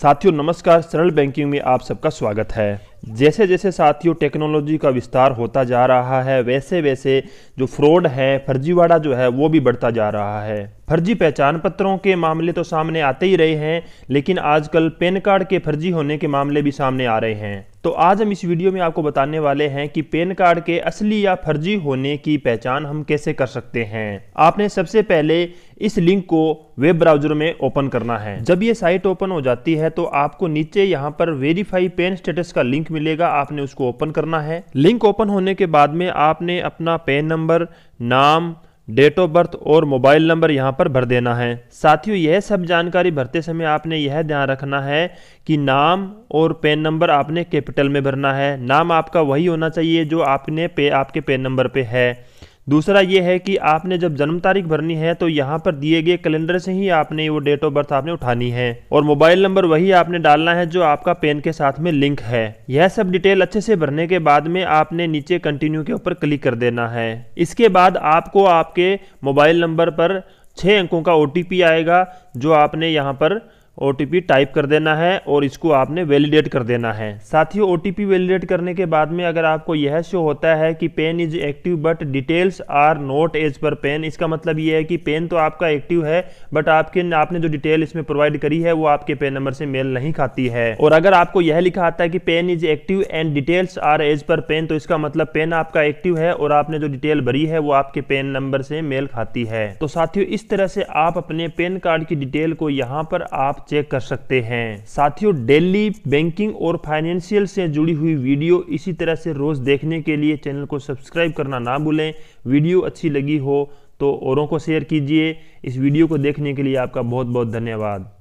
साथियों नमस्कार सरल बैंकिंग में आप सबका स्वागत है जैसे जैसे साथियों टेक्नोलॉजी का विस्तार होता जा रहा है वैसे वैसे जो फ्रॉड है फर्जीवाड़ा जो है वो भी बढ़ता जा रहा है फर्जी पहचान पत्रों के मामले तो सामने आते ही रहे हैं लेकिन आजकल पैन कार्ड के फर्जी होने के मामले भी सामने आ रहे हैं तो आज हम इस वीडियो में आपको बताने वाले हैं कि पैन कार्ड के असली या फर्जी होने की पहचान हम कैसे कर सकते हैं आपने सबसे पहले इस लिंक को वेब ब्राउजर में ओपन करना है जब ये साइट ओपन हो जाती है तो आपको नीचे यहाँ पर वेरीफाई पेन स्टेटस का लिंक मिलेगा आपने उसको ओपन करना है लिंक ओपन होने के बाद में आपने अपना पेन नंबर नाम डेट ऑफ बर्थ और मोबाइल नंबर यहाँ पर भर देना है साथियों यह सब जानकारी भरते समय आपने यह ध्यान रखना है कि नाम और पेन नंबर आपने कैपिटल में भरना है नाम आपका वही होना चाहिए जो आपने पे आपके पेन नंबर पे है दूसरा ये है कि आपने जब जन्म तारीख भरनी है तो यहाँ पर दिए गए कैलेंडर से ही आपने वो डेट ऑफ बर्थ आपने उठानी है और मोबाइल नंबर वही आपने डालना है जो आपका पेन के साथ में लिंक है यह सब डिटेल अच्छे से भरने के बाद में आपने नीचे कंटिन्यू के ऊपर क्लिक कर देना है इसके बाद आपको आपके मोबाइल नंबर पर छः अंकों का ओ आएगा जो आपने यहाँ पर ओ टाइप कर देना है और इसको आपने वैलिडेट कर देना है साथ ही ओ वैलिडेट करने के बाद में अगर आपको यह शो होता है कि PAN is active but details are not as per PAN इसका मतलब यह है कि पेन तो आपका एक्टिव है बट आपके आपने जो डिटेल इसमें प्रोवाइड करी है वो आपके पेन नंबर से मेल नहीं खाती है और अगर आपको यह लिखा आता है कि PAN is active and details are as per PAN तो इसका मतलब पेन आपका एक्टिव है और आपने जो डिटेल भरी है वो आपके पेन नंबर से मेल खाती है तो साथियों इस तरह से आप अपने पेन कार्ड की डिटेल को यहाँ पर आप चेक कर सकते हैं साथियों डेली बैंकिंग और फाइनेंशियल से जुड़ी हुई वीडियो इसी तरह से रोज़ देखने के लिए चैनल को सब्सक्राइब करना ना भूलें वीडियो अच्छी लगी हो तो औरों को शेयर कीजिए इस वीडियो को देखने के लिए आपका बहुत बहुत धन्यवाद